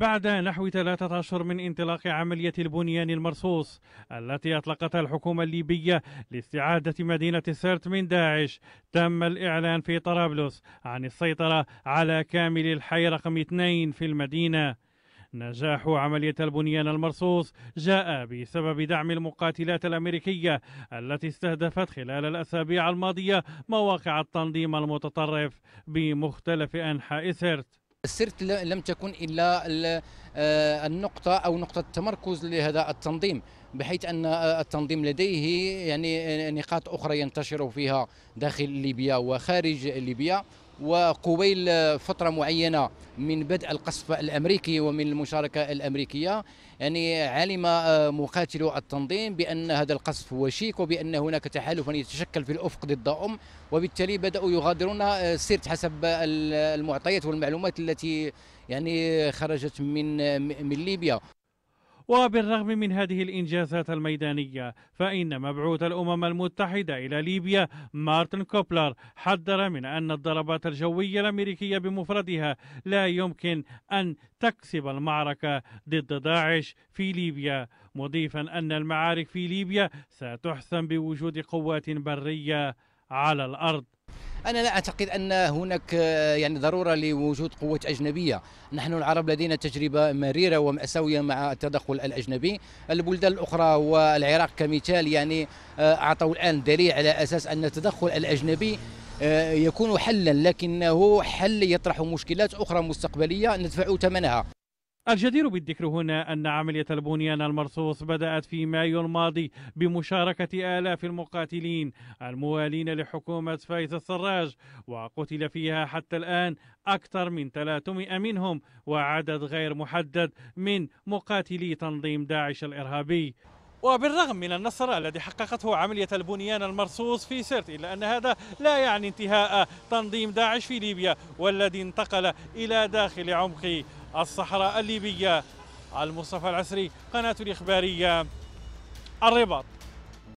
بعد نحو 13 أشهر من انطلاق عملية البنيان المرصوص التي أطلقتها الحكومة الليبية لاستعادة مدينة سرت من داعش تم الإعلان في طرابلس عن السيطرة على كامل الحي رقم 2 في المدينة نجاح عملية البنيان المرصوص جاء بسبب دعم المقاتلات الأمريكية التي استهدفت خلال الأسابيع الماضية مواقع التنظيم المتطرف بمختلف أنحاء سرت السرت لم تكن الا آه، النقطه او نقطه تمركز لهذا التنظيم بحيث ان آه، التنظيم لديه يعني آه، نقاط اخرى ينتشر فيها داخل ليبيا وخارج ليبيا وقبيل فتره معينه من بدء القصف الامريكي ومن المشاركه الامريكيه يعني علم آه، مقاتلو التنظيم بان هذا القصف وشيك وبان هناك تحالفا يتشكل في الافق ضدهم وبالتالي بداوا يغادرون آه، سرت حسب المعطيات والمعلومات التي يعني خرجت من آه، من ليبيا وبالرغم من هذه الإنجازات الميدانية فإن مبعوث الأمم المتحدة إلى ليبيا مارتن كوبلر حذر من أن الضربات الجوية الأمريكية بمفردها لا يمكن أن تكسب المعركة ضد داعش في ليبيا مضيفا أن المعارك في ليبيا ستحسم بوجود قوات برية على الأرض انا لا اعتقد ان هناك آه، يعني ضروره لوجود قوه اجنبيه نحن العرب لدينا تجربه مريره وماساويه مع التدخل الاجنبي البلدان الاخرى والعراق كمثال يعني آه، اعطوا الان دليل على اساس ان التدخل الاجنبي آه، يكون حلا لكنه حل يطرح مشكلات اخرى مستقبليه ندفع ثمنها الجدير بالذكر هنا أن عملية البنيان المرصوص بدأت في مايو الماضي بمشاركة آلاف المقاتلين الموالين لحكومة فايز السراج وقتل فيها حتى الآن أكثر من 300 منهم وعدد غير محدد من مقاتلي تنظيم داعش الإرهابي وبالرغم من النصر الذي حققته عملية البنيان المرصوص في سرت إلا أن هذا لا يعني انتهاء تنظيم داعش في ليبيا والذي انتقل إلى داخل عمق الصحراء الليبية المصطفى العسري قناة الإخبارية الرباط